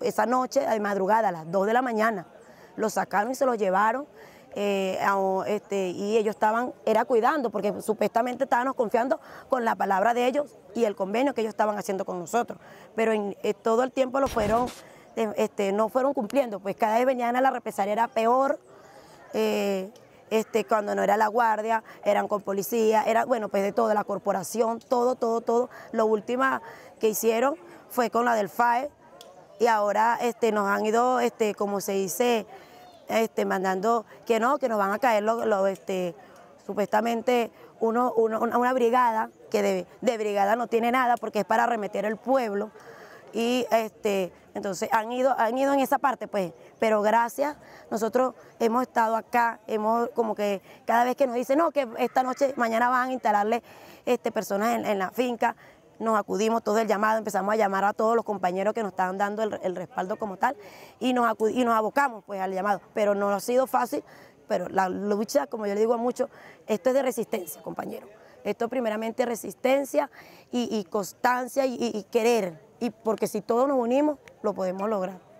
Esa noche, de madrugada, a las 2 de la mañana, lo sacaron y se lo llevaron. Eh, este, y ellos estaban, era cuidando, porque supuestamente estábamos confiando con la palabra de ellos y el convenio que ellos estaban haciendo con nosotros. Pero en, eh, todo el tiempo lo fueron, eh, este, no fueron cumpliendo, pues cada vez venían a la represalia era peor. Este, cuando no era la guardia, eran con policía, era, bueno, pues de toda la corporación, todo, todo, todo. Lo último que hicieron fue con la del FAE y ahora este, nos han ido, este, como se dice, este, mandando que no, que nos van a caer los, supuestamente uno, una, brigada que de, brigada no tiene nada porque es para remeter el pueblo y este, entonces han ido, han ido en esa parte, pues, pero gracias, nosotros hemos estado acá, hemos como que cada vez que nos dicen, no, que esta noche, mañana van a instalarle este, personas en, la finca, nos acudimos todo el llamado, empezamos a llamar a todos los compañeros que nos estaban dando el, respaldo como tal y nos, abocamos pues al llamado, pero no ha sido fácil, pero la lucha, como yo le digo a muchos, esto es de resistencia, compañeros. Esto primeramente resistencia y, constancia y querer, y porque si todos nos unimos, lo podemos lograr.